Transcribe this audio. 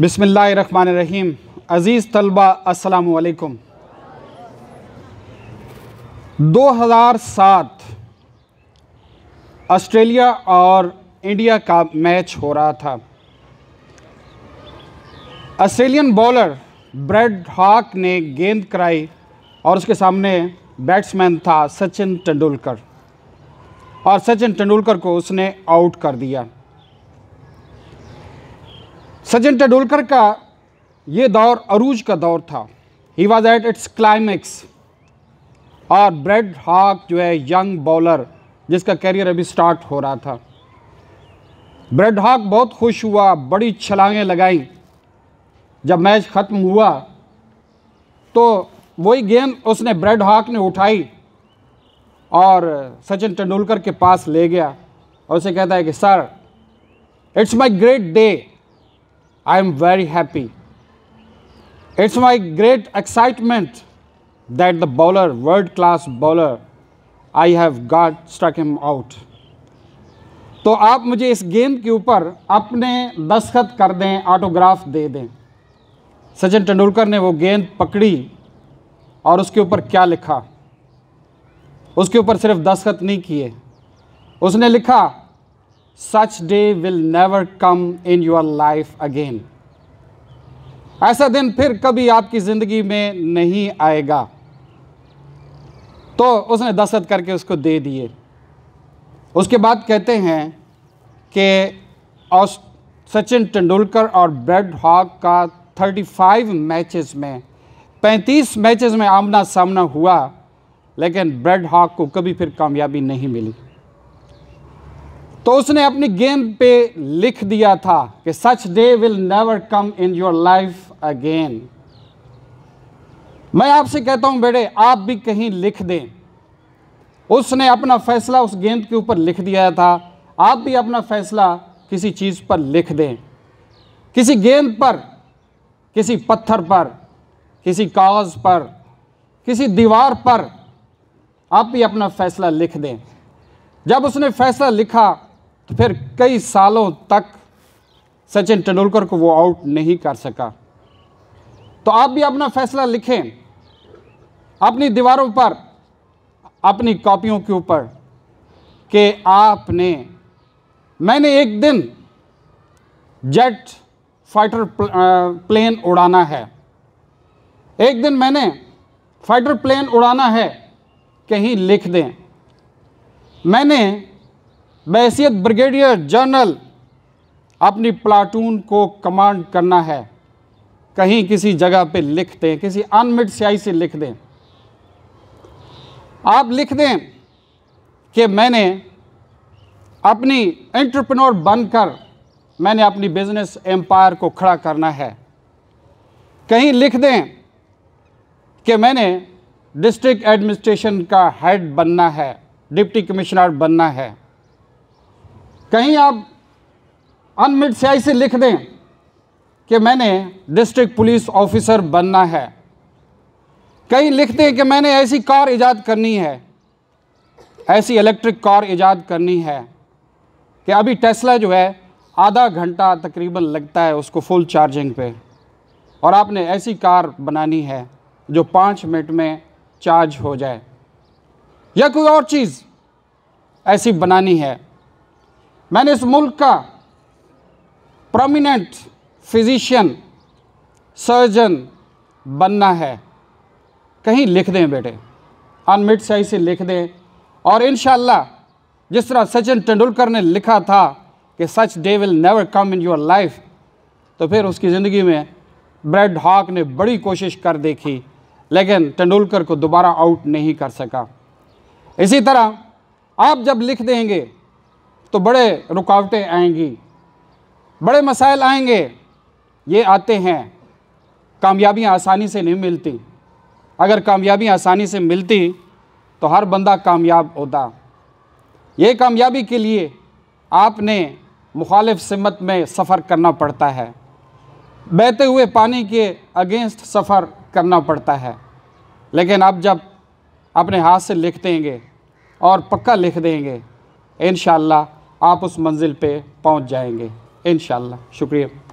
बिसमीम अज़ीज़ तलबा असलकम 2007 ऑस्ट्रेलिया और इंडिया का मैच हो रहा था ऑस्ट्रेलियन बॉलर ब्रेड हॉक ने गेंद कराई और उसके सामने बैट्समैन था सचिन तेंदुलकर और सचिन तेंदुलकर को उसने आउट कर दिया सचिन टेंडुलकर का ये दौर अरूज का दौर था ही वॉज एट इट्स क्लाइमैक्स और ब्रेड हॉक जो है यंग बॉलर जिसका करियर अभी स्टार्ट हो रहा था ब्रेड हॉक बहुत खुश हुआ बड़ी छलांगें लगाई जब मैच ख़त्म हुआ तो वही गेंद उसने ब्रेड हॉक ने उठाई और सचिन तेंदुलकर के पास ले गया और उसे कहता है कि sir it's my great day I am very happy. It's my great excitement that the bowler, world class bowler, I have got struck him out. तो आप मुझे इस गेंद के ऊपर अपने दस्खत कर दें ऑटोग्राफ दे दें सचिन तेंदुलकर ने वो गेंद पकड़ी और उसके ऊपर क्या लिखा उसके ऊपर सिर्फ दस्खत नहीं किए उसने लिखा such day will never come in your life again ऐसा दिन फिर कभी आपकी ज़िंदगी में नहीं आएगा तो उसने दस्त करके उसको दे दिए उसके बाद कहते हैं कि सचिन तेंदुलकर और ब्रेड हॉक का 35 मैचेस में 35 मैचेस में आमना सामना हुआ लेकिन ब्रेड हॉक को कभी फिर कामयाबी नहीं मिली तो उसने अपनी गेंद पे लिख दिया था कि such day will never come in your life again मैं आपसे कहता हूं बेटे आप भी कहीं लिख दें उसने अपना फैसला उस गेंद के ऊपर लिख दिया था आप भी अपना फैसला किसी चीज़ पर लिख दें किसी गेंद पर किसी पत्थर पर किसी कागज़ पर किसी दीवार पर आप भी अपना फैसला लिख दें जब उसने फैसला लिखा तो फिर कई सालों तक सचिन तेंदुलकर को वो आउट नहीं कर सका तो आप भी अपना फैसला लिखें अपनी दीवारों पर अपनी कॉपियों के ऊपर कि आपने मैंने एक दिन जेट फाइटर प्लेन उड़ाना है एक दिन मैंने फाइटर प्लेन उड़ाना है कहीं लिख दें मैंने बैसीत ब्रिगेडियर जनरल अपनी प्लाटून को कमांड करना है कहीं किसी जगह पे लिख दें किसी अनमिट स्याही से लिख दें आप लिख दें कि मैंने अपनी एंटरप्रेन्योर बनकर मैंने अपनी बिजनेस एम्पायर को खड़ा करना है कहीं लिख दें कि मैंने डिस्ट्रिक्ट एडमिनिस्ट्रेशन का हेड बनना है डिप्टी कमिश्नर बनना है कहीं आप अनमिट स्याही से लिख दें कि मैंने डिस्ट्रिक्ट पुलिस ऑफिसर बनना है कहीं लिख दें कि मैंने ऐसी कार ईजाद करनी है ऐसी इलेक्ट्रिक कार ईजाद करनी है कि अभी टेस्ला जो है आधा घंटा तकरीबन लगता है उसको फुल चार्जिंग पे और आपने ऐसी कार बनानी है जो पाँच मिनट में चार्ज हो जाए या कोई और चीज़ ऐसी बनानी है मैंने इस मुल्क का प्रोमिनेंट फिजिशियन सर्जन बनना है कहीं लिख दें बेटे अनमिट सही से लिख दें और इन जिस तरह सचिन तेंदुलकर ने लिखा था कि such day will never come in your life तो फिर उसकी ज़िंदगी में ब्रेड हॉक ने बड़ी कोशिश कर देखी लेकिन तेंदुलकर को दोबारा आउट नहीं कर सका इसी तरह आप जब लिख देंगे तो बड़े रुकावटें आएंगी बड़े मसाइल आएंगे ये आते हैं कामयाबियाँ आसानी से नहीं मिलती अगर कामयाबी आसानी से मिलती तो हर बंदा कामयाब होता ये कामयाबी के लिए आपने मुखालिफ सिमत में सफ़र करना पड़ता है बहते हुए पानी के अगेंस्ट सफ़र करना पड़ता है लेकिन आप जब अपने हाथ से लिख देंगे और पक्का लिख देंगे इन आप उस मंजिल पे पहुंच जाएंगे इन शुक्रिया